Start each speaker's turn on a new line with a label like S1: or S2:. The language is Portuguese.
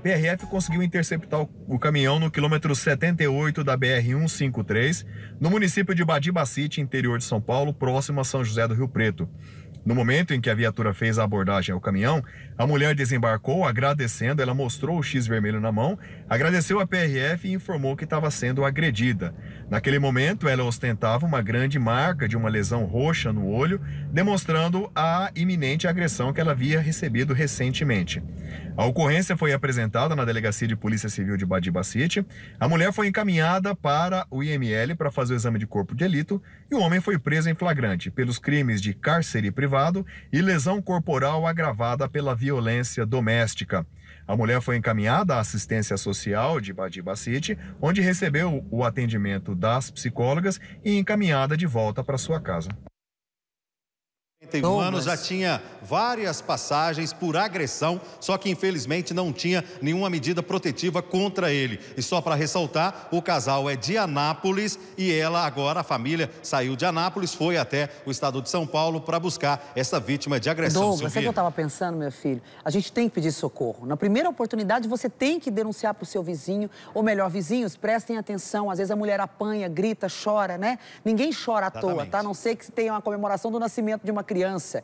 S1: PRF conseguiu interceptar o caminhão no quilômetro 78 da BR-153, no município de Badibacite, interior de São Paulo, próximo a São José do Rio Preto. No momento em que a viatura fez a abordagem ao caminhão, a mulher desembarcou agradecendo, ela mostrou o X vermelho na mão, agradeceu a PRF e informou que estava sendo agredida. Naquele momento, ela ostentava uma grande marca de uma lesão roxa no olho, demonstrando a iminente agressão que ela havia recebido recentemente. A ocorrência foi apresentada na Delegacia de Polícia Civil de Badibacite. A mulher foi encaminhada para o IML para fazer o exame de corpo de delito e o homem foi preso em flagrante pelos crimes de cárcere privado privado e lesão corporal agravada pela violência doméstica. A mulher foi encaminhada à assistência social de Badibacite, onde recebeu o atendimento das psicólogas e encaminhada de volta para sua casa. 41 Thomas.
S2: anos, já tinha várias passagens por agressão, só que infelizmente não tinha nenhuma medida protetiva contra ele. E só para ressaltar, o casal é de Anápolis e ela agora, a família, saiu de Anápolis, foi até o estado de São Paulo para buscar essa vítima de agressão. Douglas, Silvia. sabe o que eu
S3: estava pensando, meu filho? A gente tem que pedir socorro. Na primeira oportunidade, você tem que denunciar para o seu vizinho, ou melhor, vizinhos, prestem atenção. Às vezes a mulher apanha, grita, chora, né? Ninguém chora à Exatamente. toa, tá? A não sei que se tenha uma comemoração do nascimento de uma criança criança.